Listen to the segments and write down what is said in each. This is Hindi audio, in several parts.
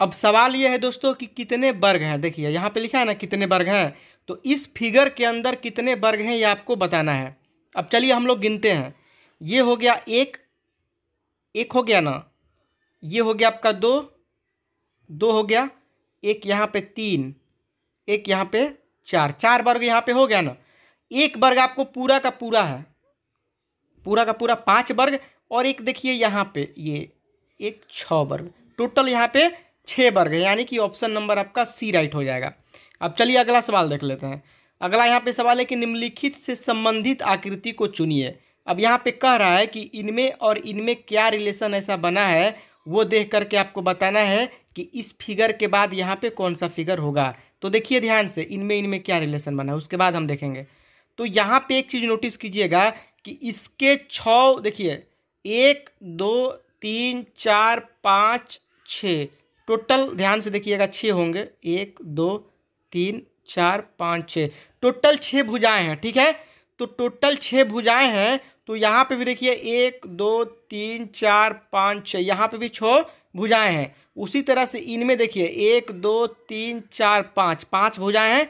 अब सवाल यह है दोस्तों कि कितने वर्ग हैं देखिए यहाँ पे लिखा है ना कितने वर्ग हैं तो इस फिगर के अंदर कितने वर्ग हैं ये आपको बताना है अब चलिए हम लोग गिनते हैं ये हो गया एक एक हो गया ना ये हो गया आपका दो दो हो गया एक यहाँ पे तीन एक यहाँ पे चार चार वर्ग यहाँ पे हो गया ना एक वर्ग आपको पूरा का पूरा है पूरा का पूरा पाँच वर्ग और एक देखिए यहाँ पे ये एक छः वर्ग टोटल यहाँ पे छः वर्ग है यानी कि ऑप्शन नंबर आपका सी राइट हो जाएगा अब चलिए अगला सवाल देख लेते हैं अगला यहाँ पे सवाल है कि निम्नलिखित से संबंधित आकृति को चुनिए अब यहाँ पे कह रहा है कि इनमें और इनमें क्या रिलेशन ऐसा बना है वो देख करके आपको बताना है कि इस फिगर के बाद यहाँ पे कौन सा फिगर होगा तो देखिए ध्यान से इनमें इनमें क्या रिलेशन बना है उसके बाद हम देखेंगे तो यहाँ पर एक चीज़ नोटिस कीजिएगा कि इसके छ देखिए एक दो तीन चार पाँच छः टोटल ध्यान से देखिएगा छः होंगे एक दो तीन चार पाँच छः टोटल छः भुजाएं हैं ठीक है तो टोटल छः भुजाएं हैं तो यहाँ पे भी देखिए एक दो तीन चार पाँच छः यहाँ पे भी छः भुजाएं हैं उसी तरह से इनमें देखिए एक दो तीन चार पाँच पाँच भुजाएं हैं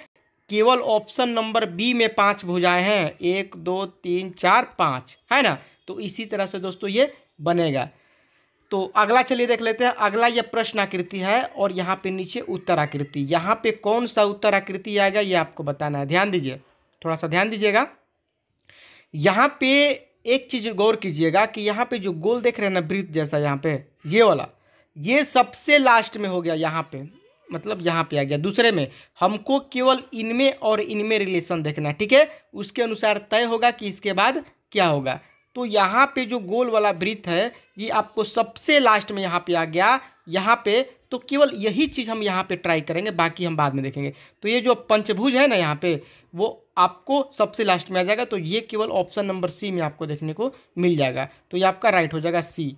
केवल ऑप्शन नंबर बी में पाँच भुजाएं हैं एक दो तीन चार पाँच है ना तो इसी तरह से दोस्तों ये बनेगा तो अगला चलिए देख लेते हैं अगला यह प्रश्न आकृति है और यहाँ पे नीचे उत्तर आकृति यहाँ पे कौन सा उत्तर आकृति आएगा ये आपको बताना है ध्यान दीजिए थोड़ा सा ध्यान दीजिएगा यहाँ पे एक चीज़ गौर कीजिएगा कि यहाँ पे जो गोल देख रहे हैं ना वृत्त जैसा यहाँ पे ये वाला ये सबसे लास्ट में हो गया यहाँ पे मतलब यहाँ पे आ गया दूसरे में हमको केवल इनमें और इनमें रिलेशन देखना है ठीक है उसके अनुसार तय होगा कि इसके बाद क्या होगा तो यहाँ पे जो गोल वाला वृत्त है ये आपको सबसे लास्ट में यहाँ पे आ गया यहाँ पे तो केवल यही चीज़ हम यहाँ पे ट्राई करेंगे बाकी हम बाद में देखेंगे तो ये जो पंचभुज है ना यहाँ पे वो आपको सबसे लास्ट में आ जाएगा तो ये केवल ऑप्शन नंबर सी में आपको देखने को मिल जाएगा तो ये आपका राइट हो जाएगा सी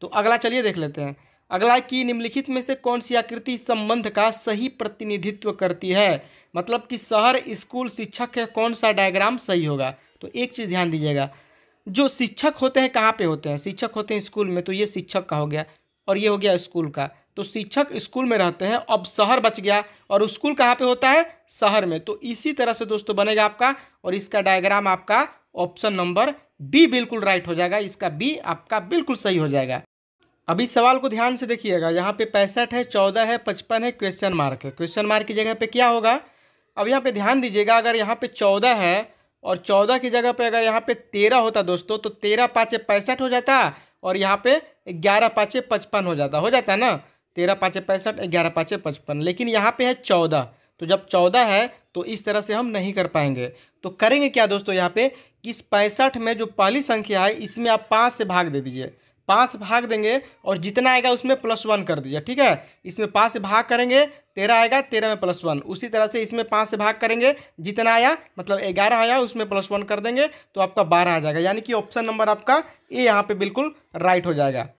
तो अगला चलिए देख लेते हैं अगला कि निम्नलिखित में से कौन सी आकृति संबंध का सही प्रतिनिधित्व करती है मतलब कि शहर स्कूल शिक्षक है कौन सा डायग्राम सही होगा तो एक चीज़ ध्यान दीजिएगा जो शिक्षक होते हैं कहाँ पे होते हैं शिक्षक होते हैं स्कूल में तो ये शिक्षक का हो गया और ये हो गया स्कूल का तो शिक्षक स्कूल में रहते हैं अब शहर बच गया और स्कूल कहाँ पे होता है शहर में तो इसी तरह से दोस्तों बनेगा आपका और इसका डायग्राम आपका ऑप्शन नंबर बी बिल्कुल राइट हो जाएगा इसका बी आपका बिल्कुल सही हो जाएगा अभी सवाल को ध्यान से देखिएगा यहाँ पे पैंसठ है चौदह है पचपन है क्वेश्चन मार्क है क्वेश्चन मार्क की जगह पे क्या होगा अब यहाँ पे ध्यान दीजिएगा अगर यहाँ पे चौदह है और चौदह की जगह पे अगर यहाँ पे तेरह होता दोस्तों तो तेरह पाँचे पैंसठ हो जाता और यहाँ पे ग्यारह पाँचे पचपन हो जाता हो जाता ना तेरह पाँचे पैंसठ ग्यारह पाँचे पचपन लेकिन यहाँ पे है चौदह तो जब चौदह है तो इस तरह से हम नहीं कर पाएंगे तो करेंगे क्या दोस्तों यहाँ पे कि इस पैंसठ में जो पहली संख्या है इसमें आप पाँच से भाग दे दीजिए पाँच भाग देंगे और जितना आएगा उसमें प्लस वन कर दीजिए ठीक है इसमें पाँच से भाग करेंगे तेरह आएगा तेरह में प्लस वन उसी तरह से इसमें पाँच से भाग करेंगे जितना आया मतलब ग्यारह आया उसमें प्लस वन कर देंगे तो आपका बारह आ जाएगा यानी कि ऑप्शन नंबर आपका ए यहाँ पे बिल्कुल राइट हो जाएगा